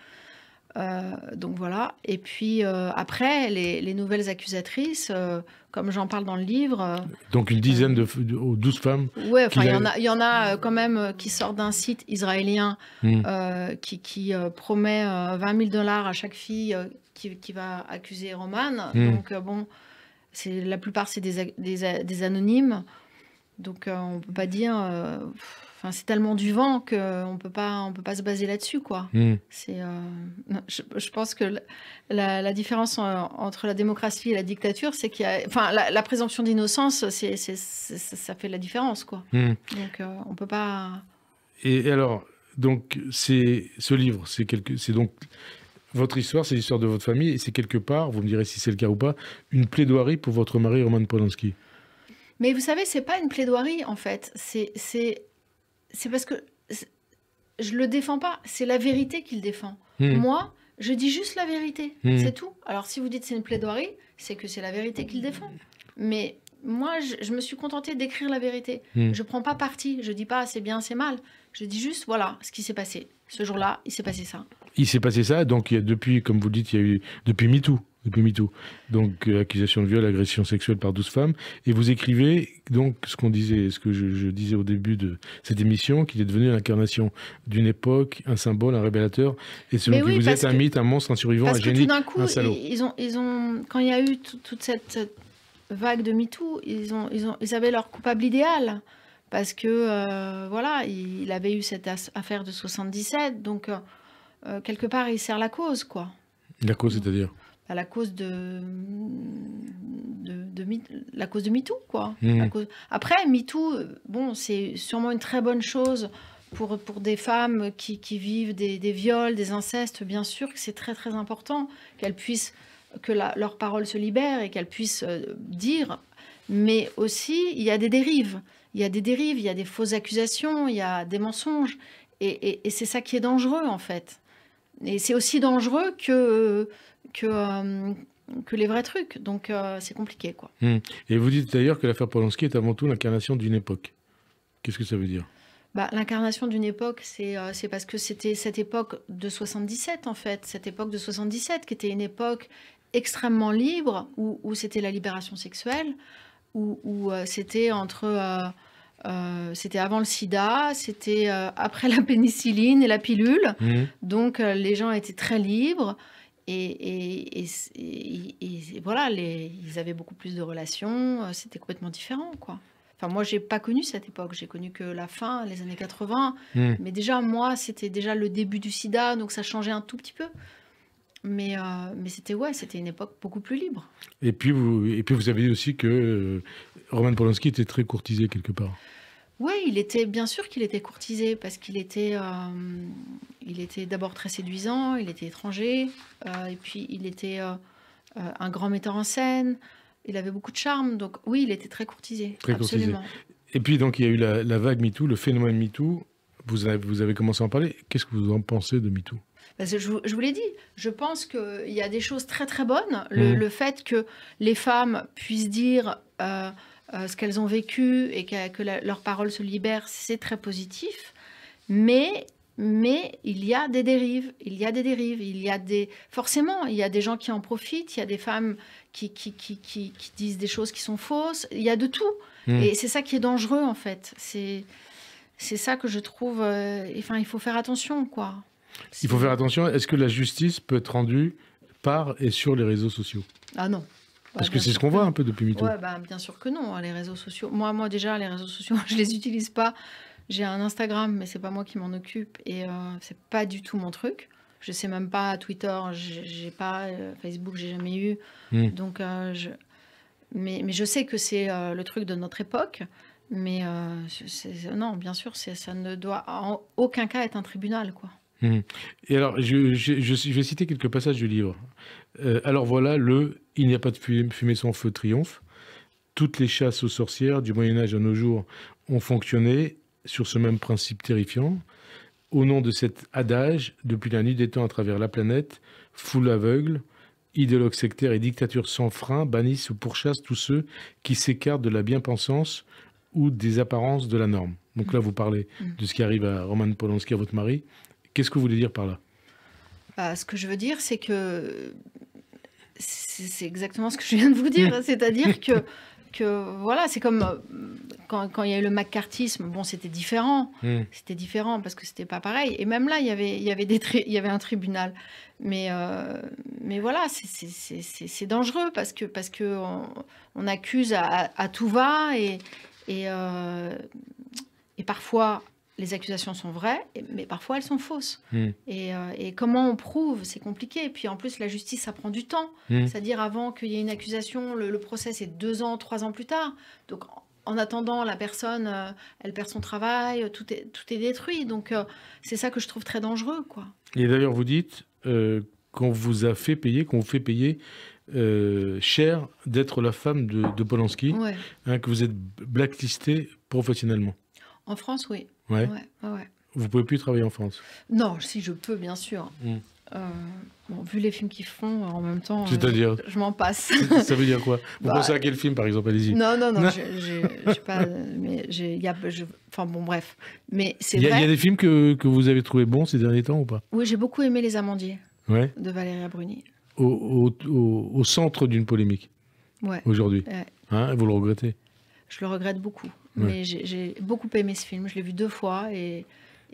Euh, donc voilà. Et puis euh, après, les, nouvelles accusatrices, euh, comme j'en parle dans le livre. donc une dizaine de, oh, douze 12 femmes. Oui, enfin, il y, en a, quand même qui sortent d'un site israélien hmm. qui, promet 20 000 dollars à chaque fille qui, va accuser Roman. Hmm. Donc bon, la plupart, c'est des, anonymes. Donc on euh, on peut pas dire, euh, enfin c'est tellement du vent qu'on peut pas, on peut pas se baser là-dessus quoi. Hmm. C'est, euh, je, pense que la, différence entre la démocratie et la dictature, c'est qu'il la, présomption d'innocence, c'est, ça fait la différence quoi. Hmm. Donc on peut pas. Et alors donc c'est ce livre, c'est quelque, c'est donc votre histoire, c'est l'histoire de votre famille et c'est quelque part, vous me direz si c'est le cas ou pas, une plaidoirie pour votre mari Roman Polanski. Mais vous savez, c'est pas une plaidoirie en fait. C'est c'est c'est parce que je le défends pas. C'est la vérité qu'il défend. Hmm. Moi, je dis juste la vérité. Hmm. C'est tout. Alors si vous dites c'est une plaidoirie, c'est que c'est la vérité qu'il défend. Mais moi, je, me suis contenté d'écrire la vérité. je hmm. Je prends pas parti. Je dis pas c'est bien, c'est mal. Je dis juste voilà ce qui s'est passé. Ce jour-là, il s'est passé ça. Il s'est passé ça. Donc depuis, comme vous dites, il y a eu depuis MeToo depuis MeToo. Donc, euh, accusation de viol, agression sexuelle par 12 femmes. Et vous écrivez, donc, ce qu'on disait, ce que je, disais au début de cette émission, qu'il est devenu l'incarnation d'une époque, un symbole, un révélateur, et selon oui, vous êtes un mythe, un monstre, un survivant, un génie, un coup, Ils ont, ils ont, quand il y a eu toute cette, vague de MeToo, ils, ont, ils, ont, ils avaient leur coupable idéal. Parce que, euh, voilà, il, avait eu cette affaire de 77, donc, euh, quelque part, il sert la cause, quoi. La cause, c'est-à-dire à la cause de, la cause de MeToo, quoi. Mmh. Après, MeToo, bon, c'est sûrement une très bonne chose pour, pour des femmes qui, vivent des, viols, des incestes, bien sûr que c'est très très important qu'elles puissent, que la, leur parole se libère et qu'elles puissent euh, dire. Mais aussi, il y a des dérives. Il y a des dérives, il y a des fausses accusations, il y a des mensonges. et c'est ça qui est dangereux, en fait. Et c'est aussi dangereux que que, euh, que les vrais trucs. Donc euh, c'est compliqué. quoi. Hmm. Et vous dites d'ailleurs que l'affaire Polanski est avant tout l'incarnation d'une époque. Qu'est-ce que ça veut dire bah, L'incarnation d'une époque, euh, c'est parce que c'était cette époque de 77, en fait, cette époque de 77, qui était une époque extrêmement libre, où, c'était la libération sexuelle, où, c'était entre... c'était avant le sida, c'était après la pénicilline et la pilule. Hmm. Donc les gens étaient très libres et, voilà, ils avaient beaucoup plus de relations, euh, c'était complètement différent, quoi. Enfin, moi, j'ai pas connu cette époque, j'ai connu que la fin, les années 80, hmm. mais déjà, moi, c'était déjà le début du sida, donc ça changeait un tout petit peu. Mais, euh, c'était ouais, c'était une époque beaucoup plus libre. Et puis vous, et puis vous aussi que euh, Roman Polanski était très courtisé quelque part. Oui, il était bien sûr qu'il était courtisé parce qu'il était, euh, il était d'abord très séduisant, il était étranger, euh, et puis il était euh, un grand metteur en scène. Il avait beaucoup de charme, donc oui, il était très courtisé. Très Courtisé. Et puis donc il y a eu la, vague MeToo, le phénomène MeToo. Vous avez, vous avez commencé à en parler. Qu'est-ce que vous en pensez de MeToo parce je, vous l'ai dit, je pense qu'il y a des choses très très bonnes. le mmh. fait que les femmes puissent dire euh, ce qu'elles ont vécu et que, que leur parole se libère, c'est très positif. Mais, mais il y a des dérives, il y a des dérives, il y a des... Forcément, il y a des gens qui en profitent, il y a des femmes qui, qui, disent des choses qui sont fausses, il y a de tout. Hmm. Et c'est ça qui est dangereux, en fait. C'est ça que je trouve. Euh, enfin, il faut faire attention, quoi. Il faut faire attention. Est-ce que la justice peut être rendue par et sur les réseaux sociaux Ah non. Bah, Parce que c'est ce qu'on voit un peu depuis Mito. Ouais, bah, bien sûr que non, les réseaux sociaux. Moi, moi déjà, les réseaux sociaux, je les utilise pas. J'ai un Instagram, mais c'est pas moi qui m'en occupe et euh, c'est pas du tout mon truc. Je sais même pas Twitter, j'ai pas n'ai euh, Facebook, j'ai jamais eu. Hmm. Donc, euh, je... Mais, mais, je sais que c'est euh, le truc de notre époque. Mais non, bien sûr, ça ne doit en aucun cas être un tribunal, quoi. Hmm. Et alors, je, je, je, vais citer quelques passages du livre. Euh, alors voilà le « Il n'y a pas de fumée sans feu triomphe ». Toutes les chasses aux sorcières du Moyen-Âge à nos jours ont fonctionné sur ce même principe terrifiant. Au nom de cet adage, depuis la nuit des temps à travers la planète, foule aveugle, idéologues sectaires et dictatures sans frein bannissent ou pourchassent tous ceux qui s'écartent de la bien-pensance ou des apparences de la norme. Donc là, vous parlez de ce qui arrive à Roman Polanski, à votre mari. Qu'est-ce que vous voulez dire par là bah, ce que je veux dire, c'est que c'est exactement ce que je viens de vous dire. C'est-à-dire que, que, voilà, c'est comme euh, quand, il y a eu le maccartisme. bon, c'était différent. Hmm. C'était différent parce que c'était pas pareil. Et même là, il y avait, il y avait, des il y avait un tribunal. Mais, euh, mais voilà, c'est dangereux parce que, parce que on, accuse à, tout va et, et, euh, et parfois les accusations sont vraies, mais parfois elles sont fausses. Hmm. Euh, et, comment on prouve, c'est compliqué. Et puis en plus, la justice, ça prend du temps. Hmm. C'est-à-dire avant qu'il y ait une accusation, le, procès, c'est deux ans, trois ans plus tard. Donc en attendant, la personne, euh, elle perd son travail, tout est, tout est détruit. Donc euh, c'est ça que je trouve très dangereux. quoi. Et d'ailleurs, vous dites qu'on vous a fait payer, qu'on vous fait payer cher d'être la femme de, Polanski, hein, que vous êtes blacklistée professionnellement. En France, oui. Ouais. ouais, Vous pouvez plus travailler en France Non, si je peux, bien sûr. Hmm. Euh, vu les films qu'ils font, en même temps, euh, je m'en passe. ça veut dire quoi Vous bah, pensez à quel film, par exemple Non, non, non, non. je sais pas. Mais y a, enfin bon, bref. Mais c'est Il y, a des films que, que vous avez trouvé bons ces derniers temps ou pas Oui, j'ai beaucoup aimé Les Amandiers de Valéria Bruni. Au, au, centre d'une polémique aujourd'hui. Hein, vous le regrettez Je le regrette beaucoup. Mais j'ai beaucoup aimé ce film. Je l'ai vu deux fois et,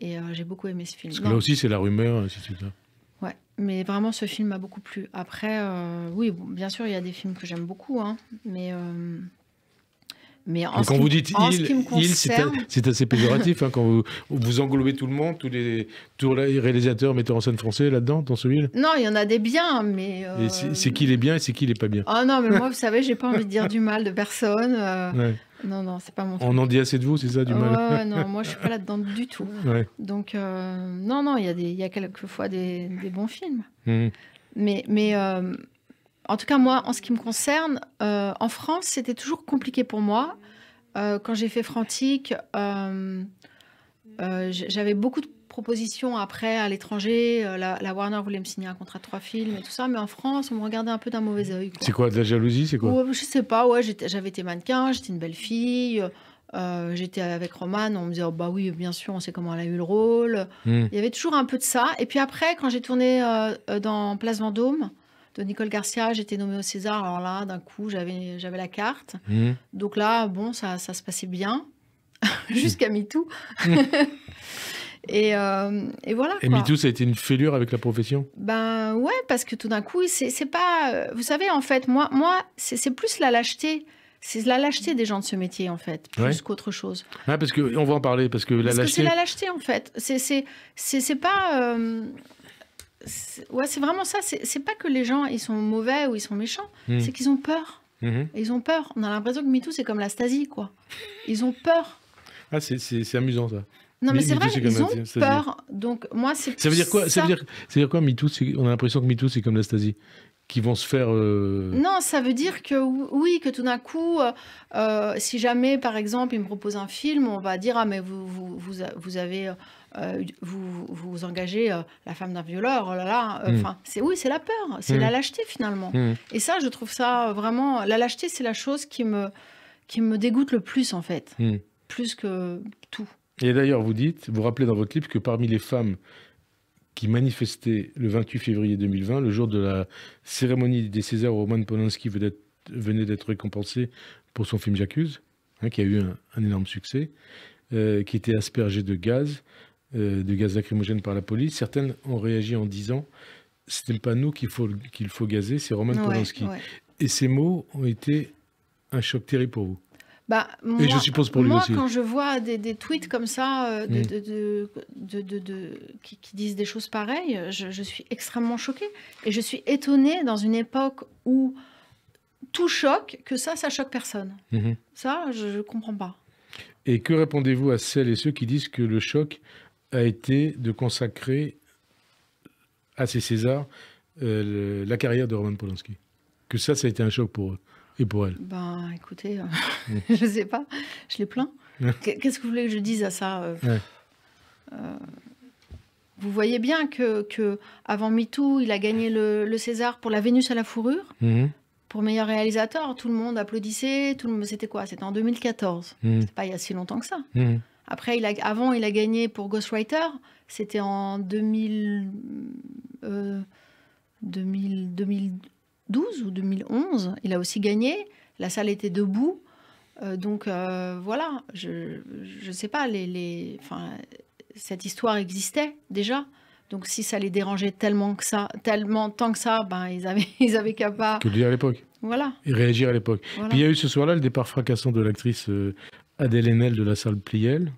euh, j'ai beaucoup aimé ce film. Parce que là aussi, c'est la rumeur, etc. Euh, ouais, mais vraiment, ce film m'a beaucoup plu. Après, euh, oui, bien sûr, il y a des films que j'aime beaucoup, hein, mais. mais en quand vous dites il, c'est assez péjoratif hein, quand vous, vous englobez tout le monde, tous les, tous les réalisateurs, metteurs en scène français là-dedans, dans ce film. Non, il y en a des biens, mais. C'est qui les bien et c'est qui les pas bien. oh non, mais moi, vous savez, j'ai pas envie de dire du mal de personne. Ouais. Non, non, c'est pas mon truc. On en dit assez de vous, c'est ça, du oh, mal non, moi je suis pas là-dedans du tout. Donc, euh, non, non, il y, a des, y a quelquefois des, des bons films. Hmm. Mais, mais euh, en tout cas, moi, en ce qui me concerne, euh, en France, c'était toujours compliqué pour moi. quand j'ai fait Frantic, j'avais beaucoup de Proposition après à l'étranger. Euh, la, Warner voulait me signer un contrat de trois films et tout ça, mais en France, on me regardait un peu d'un mauvais oeil. C'est quoi, de la jalousie C'est quoi Je sais pas, ouais, j'avais été mannequin, j'étais une belle fille. Euh, j'étais avec Roman, on me disait oh, bah oui, bien sûr, on sait comment elle a eu le rôle. Hmm. Il y avait toujours un peu de ça. Et puis après, quand j'ai tourné euh, dans Place Vendôme de Nicole Garcia, j'étais nommée au César. Alors là, d'un coup, j'avais j'avais la carte. Hmm. Donc là, bon, ça, ça se passait bien jusqu'à MeToo. Hmm. Euh, et, voilà. Et MeToo, ça a été une fêlure avec la profession Ben ouais, parce que tout d'un coup, c'est pas. Euh, vous savez, en fait, moi, moi c'est plus la lâcheté. C'est la lâcheté des gens de ce métier, en fait, plus qu'autre chose. Ah, parce que, on va en parler, parce que la parce lâcheté. c'est la lâcheté, en fait. C'est pas. Euh, ouais, c'est vraiment ça. C'est pas que les gens, ils sont mauvais ou ils sont méchants. Hmm. C'est qu'ils ont peur. Mhm. Ils ont peur. On a l'impression que MeToo, c'est comme la Stasi, quoi. Ils ont peur. Ah, c'est amusant, ça. Non, mais, c'est vrai, ils ont peur. Donc, moi, Ça veut dire quoi ça... dire, On a l'impression que MeToo, c'est comme Stasi qui vont se faire. Euh, non, ça veut dire que oui, que tout d'un coup, euh, euh, si jamais, par exemple, ils me proposent un film, on va dire Ah, mais vous, vous, vous, avez. vous, vous engagez la femme d'un violeur, oh là là. Hmm. c'est oui, c'est la peur, c'est hmm. la lâcheté finalement. Hmm. Et ça, je trouve ça vraiment. La lâcheté, c'est la chose qui me, qui me dégoûte le plus en fait, plus que tout. Et d'ailleurs, vous dites, vous rappelez dans votre livre que parmi les femmes qui manifestaient le 28 février 2020, le jour de la cérémonie des Césars où Roman Polanski venait d'être récompensé pour son film J'accuse, hein, qui a eu un, énorme succès, euh, qui était aspergé de gaz, euh, de gaz lacrymogène par la police. Certaines ont réagi en disant ce n'est pas nous qu'il faut, qu'il faut gazer, c'est Roman Polanski. Et ces mots ont été un choc terrible pour vous moi, bah, Et je suppose pour lui moi, quand je vois des, tweets comme ça euh, de, mm. qui, disent des choses pareilles, je, suis extrêmement choquée. Et je suis étonnée dans une époque où tout choque, que ça, ça choque personne. Mm-hmm. Ça, je ne comprends pas. Et que répondez-vous à celles et ceux qui disent que le choc a été de consacrer à ces Césars euh, la carrière de Roman Polanski Que ça, ça a été un choc pour eux. Et pour elle Ben écoutez, euh, je ne sais pas, je l'ai plein. Qu'est-ce que vous voulez que je dise à ça euh, euh, Vous voyez bien que, que avant MeToo, il a gagné le, le, César pour La Vénus à la fourrure, mm-hmm. pour meilleur réalisateur. Tout le monde applaudissait, tout le monde. C'était quoi C'était en 2014. Mm-hmm. C'est pas il y a si longtemps que ça. Mm-hmm. Après, il a, avant, il a gagné pour Ghostwriter. C'était en 2000, 2000, 2000 2012 ou 2011. Il a aussi gagné. La salle était debout. Euh, donc euh, voilà, je ne sais pas, les, enfin, cette histoire existait déjà. Donc si ça les dérangeait tellement que ça, tellement tant que ça, ben ils avaient ils avaient qu'à pas. Que dire à l'époque. Voilà. Et réagir à l'époque. Puis il y a eu ce soir-là le départ fracassant de l'actrice euh, Adèle Haenel de la salle Pliel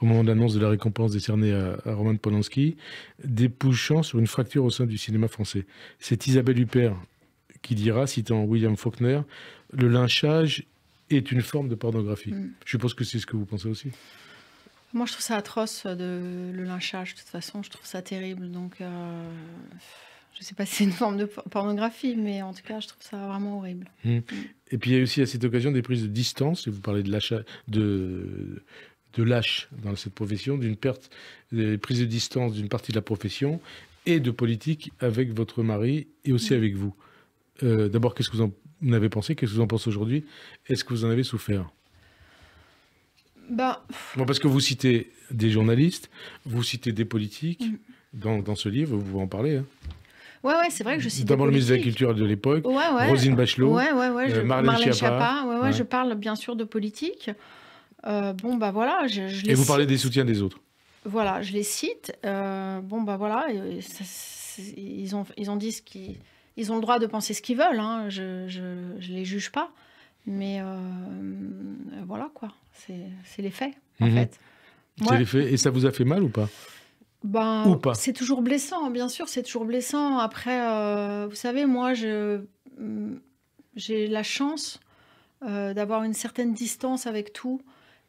au moment de l'annonce de la récompense décernée à, à Roman Polanski, dépouchant sur une fracture au sein du cinéma français. C'est Isabelle Huppert, qui dira, citant William Faulkner, le lynchage est une forme de pornographie. Mm. Je suppose que c'est ce que vous pensez aussi. Moi, je trouve ça atroce, euh, de, le lynchage, de toute façon, je trouve ça terrible. Donc, euh, je ne sais pas si c'est une forme de pornographie, mais en tout cas, je trouve ça vraiment horrible. Mm. Et puis, il y a aussi à cette occasion des prises de distance, et vous parlez de de, de lâche dans cette profession, d'une perte, des prises de distance d'une partie de la profession et de politique avec votre mari et aussi mm. avec vous. Euh, d'abord, qu'est-ce que vous en avez pensé Qu'est-ce que vous en pensez aujourd'hui Est-ce que vous en avez souffert ben, bon, Parce que vous citez des journalistes, vous citez des politiques. Mm. Dans, dans, ce livre, vous en parlez. Hein. Ouais, ouais, c'est vrai que je cite. D'abord, le ministre de la Culture de l'époque, Rosine Bachelot, ouais, je, euh, Marlène, Marlène ouais, ouais, je parle bien sûr de politique. Euh, bon, bah voilà. Je, Et vous parlez des soutiens des autres Voilà, je les cite. bon, bah voilà, ils, ont, ils ont dit ce qu'ils ils ont le droit de penser ce qu'ils veulent, hein. je, je, les juge pas. Mais euh, voilà quoi, c'est les faits en mhm. fait. Les faits. Et ça vous a fait mal ou pas ben, ou C'est toujours blessant, bien sûr, c'est toujours blessant. Après, euh, vous savez, moi, mm, j'ai la chance euh, d'avoir une certaine distance avec tout.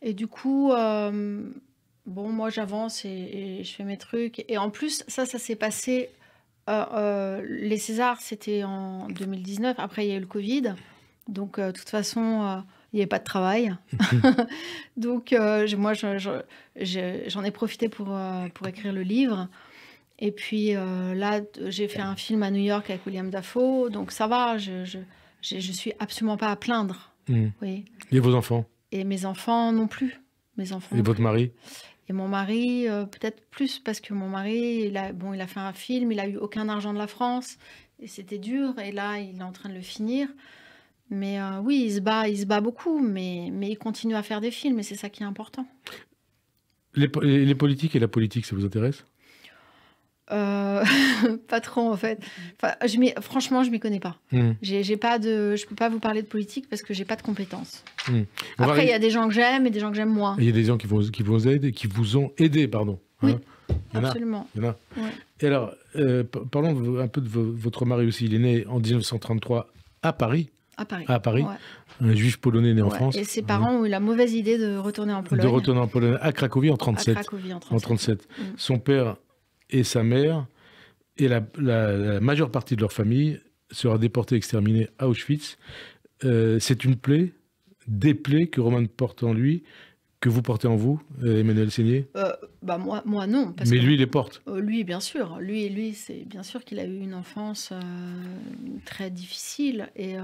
Et du coup, bon, moi, j'avance et, je fais mes trucs. Et en plus, ça, ça s'est passé euh, euh, les Césars, c'était en 2019. Après, il y a eu le Covid. Donc, euh, de toute façon, il n'y avait pas de travail. donc, moi, j'en ai profité pour, pour écrire le livre. Et puis là, j'ai fait un film à New York avec William Dafoe, donc ça va, je, ne suis absolument pas à plaindre. Hmm. Oui. Et vos enfants Et mes enfants non plus. Mes enfants. Et votre mari et mon mari, euh, peut-être plus parce que mon mari, il a, bon, il a fait un film, il a eu aucun argent de la France, et c'était dur, et là, il est en train de le finir. Mais euh, oui, il se bat, il se bat beaucoup, mais, mais il continue à faire des films, et c'est ça qui est important. les, politiques et la politique, ça vous intéresse euh, pas trop en fait. Enfin, je franchement, je m'y connais pas. Hmm. Je J'ai pas de, je peux pas vous parler de politique parce que j'ai pas de compétences. Hmm. Après, il y a des gens que j'aime et des gens que j'aime moins. Il y a des gens qui vous, qui vous aident, qui vous ont aidé, pardon. Oui. Absolument. Et alors, euh, parlons un peu de votre mari aussi. Il est né en 1933 à Paris. À Paris. Un juif polonais né en France. Et ses hein. parents ont eu la mauvaise idée de retourner en Pologne. De retourner en Pologne, à Cracovie en 37. À Cracovie en 37. Mm. Son père et sa mère et la, majeure partie de leur famille sera déportée, exterminée à Auschwitz. Euh, c'est une plaie, des plaies que Roman porte en lui, que vous portez en vous, euh, Emmanuel Seigné euh, bah moi, moi non. Mais lui, il les porte Lui, bien sûr. Lui, et lui c'est bien sûr qu'il a eu une enfance très difficile. Et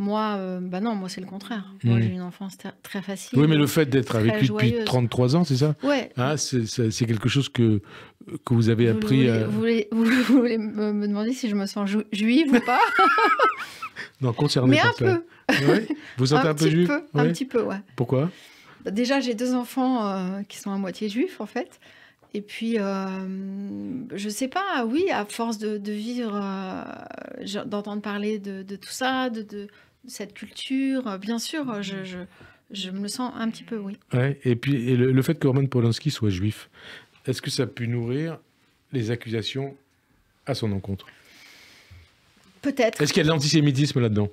moi, euh, bah non, moi c'est le contraire. Moi j'ai une enfance très facile. Oui, mais le fait d'être avec lui depuis 33 ans, c'est ça Oui. Ah, c'est quelque chose que, que vous avez appris. vous, voulez, me demander si je me sens juive ou pas Non, concerné mais un Peu. vous sentez un, peu juive Un petit peu, ouais. Pourquoi bah, Déjà, j'ai deux enfants euh, qui sont à moitié juifs en fait. Et puis, je euh, je sais pas, oui, à force de, vivre, d'entendre parler de, tout ça, de, cette culture, euh, bien sûr, euh, je, me le sens un petit peu, oui. et puis le, fait que Roman Polanski soit juif, est-ce que ça a pu nourrir les accusations à son encontre Peut-être. Est-ce qu'il y a de l'antisémitisme là-dedans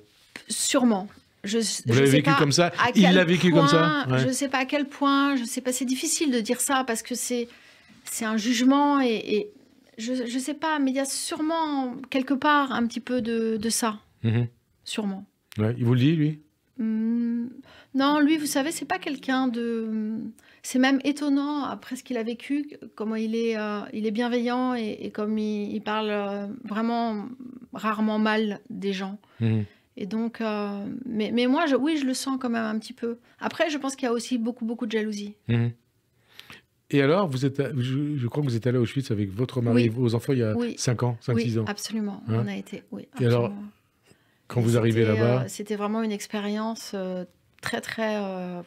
Sûrement. Je, Vous l'avez vécu comme ça Il l'a vécu comme ça Je ne sais pas à quel point, je sais pas, c'est difficile de dire ça parce que c'est un jugement et, je ne sais pas, mais il y a sûrement quelque part un petit peu de, ça. Mhm. Sûrement il vous le dit, lui hmm, Non, lui, vous savez, c'est pas quelqu'un de. C'est même étonnant après ce qu'il a vécu, comment il est, euh, il est bienveillant et, comme il, parle euh, vraiment rarement mal des gens. Hmm. Et donc, euh, mais, mais, moi, je, oui, je le sens quand même un petit peu. Après, je pense qu'il y a aussi beaucoup, beaucoup de jalousie. Hmm. Et alors, vous êtes, je, crois que vous êtes allé au Auschwitz avec votre mari et vos enfants il y a 5 ans, 5-6 oui, ans. Absolument, hein on a été. Oui, absolument. Et alors, quand vous arrivez là-bas euh, C'était vraiment une expérience euh, très, très euh,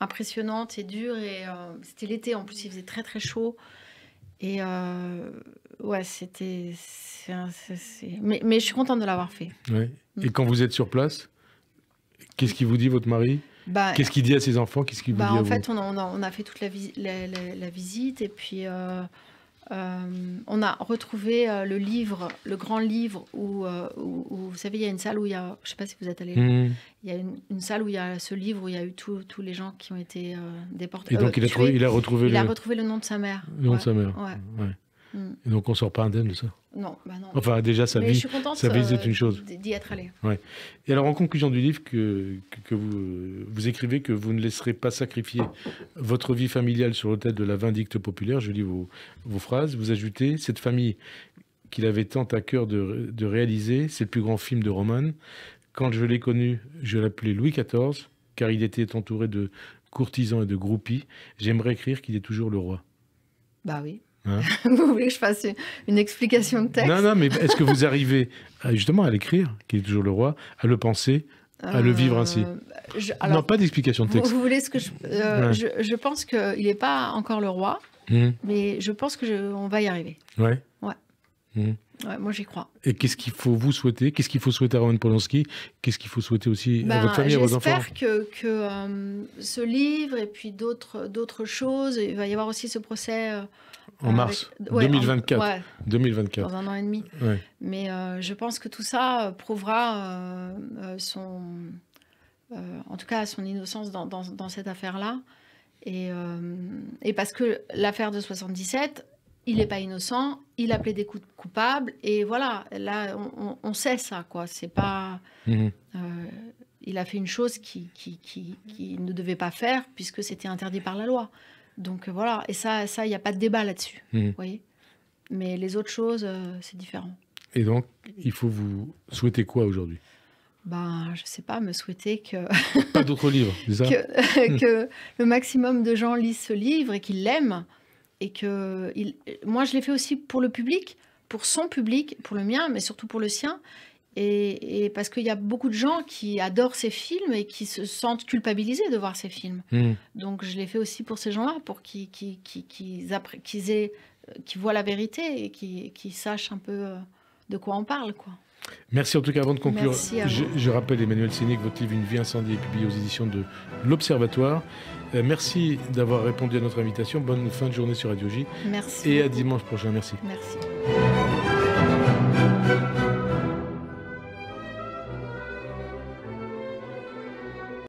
impressionnante et dure. Et, c'était l'été, en plus, il faisait très, très chaud. Et ouais, c'était. Mais, je suis contente de l'avoir fait. Et mm. quand vous êtes sur place, qu'est-ce qu'il vous dit, votre mari bah, Qu'est-ce qu'il dit à ses enfants Qu'est-ce qu'il vous bah, dit En à fait, vous on, a, on, a, fait toute la, visite et puis. Euh, euh, on a retrouvé euh, le livre, le grand livre euh, où, vous savez, il y a une salle où il y a, je ne sais pas si vous êtes allé, hmm. il y a une, salle où il y a ce livre où il y a eu tous les gens qui ont été déportés. Et donc il a, il, a, retrouvé, il le... a retrouvé le nom de sa mère. Le nom de sa mère. Ouais. Et donc on sort pas indemne de ça. Non, bah non. Enfin, déjà, sa vie, sa euh, une chose. D'y être Ouais. Et alors, en conclusion du livre, que, que vous, vous, écrivez que vous ne laisserez pas sacrifier votre vie familiale sur l'autel de la vindicte populaire. Je lis vos, vos phrases. Vous ajoutez Cette famille qu'il avait tant à cœur de, de réaliser, c'est le plus grand film de Roman. Quand je l'ai connu, je l'appelais Louis XIV, car il était entouré de courtisans et de groupies. J'aimerais écrire qu'il est toujours le roi. Bah oui. Hein vous voulez que je fasse une explication de texte Non, non, mais est-ce que vous arrivez euh, justement à l'écrire, qui est toujours le roi, à le penser, à le vivre ainsi euh, Non, pas d'explication de texte. Vous, voulez ce que je. Euh, je, pense qu'il n'est pas encore le roi, mmh. mais je pense qu'on va y arriver. Ouais. Mmh. Ouais. moi, j'y crois. Et qu'est-ce qu'il faut vous souhaiter Qu'est-ce qu'il faut souhaiter à Roman Polanski Qu'est-ce qu'il faut souhaiter aussi à ben, votre famille, à vos enfants J'espère que, que ce livre et puis d'autres choses, il va y avoir aussi ce procès en mars 2024. 2024. Dans un an et demi. Mais euh, je pense que tout ça euh, prouvera euh, son, en tout cas, son innocence dans, cette affaire-là. Et, et, parce que l'affaire de 77, il n'est pas innocent, il a plaidé coupable, et voilà, là, on, sait ça, quoi. C'est pas. Mmh. il a fait une chose qu'il qui, qui, ne devait pas faire, puisque c'était interdit par la loi. Donc euh, voilà, et ça, il n'y a pas de débat là-dessus, mmh. Mais les autres choses, euh, c'est différent. Et donc, il faut vous souhaiter quoi aujourd'hui ben, je sais pas, me souhaiter que... pas d'autres livres, mmh. que, le maximum de gens lisent ce livre et qu'ils l'aiment. Et que... Moi, je l'ai fait aussi pour le public, pour son public, pour le mien, mais surtout pour le sien. Et, parce qu'il y a beaucoup de gens qui adorent ces films et qui se sentent culpabilisés de voir ces films. Hmm. Donc je l'ai fait aussi pour ces gens-là, pour qu'ils euh, voient la vérité et qu'ils sachent un peu euh, de quoi on parle. quoi. Merci en tout cas avant de conclure. Je, rappelle Emmanuel que votre livre Une vie incendie est publié aux éditions de l'Observatoire. Euh, merci d'avoir répondu à notre invitation. Bonne fin de journée sur Radio J. Merci. Et à dimanche prochain. Merci. Merci.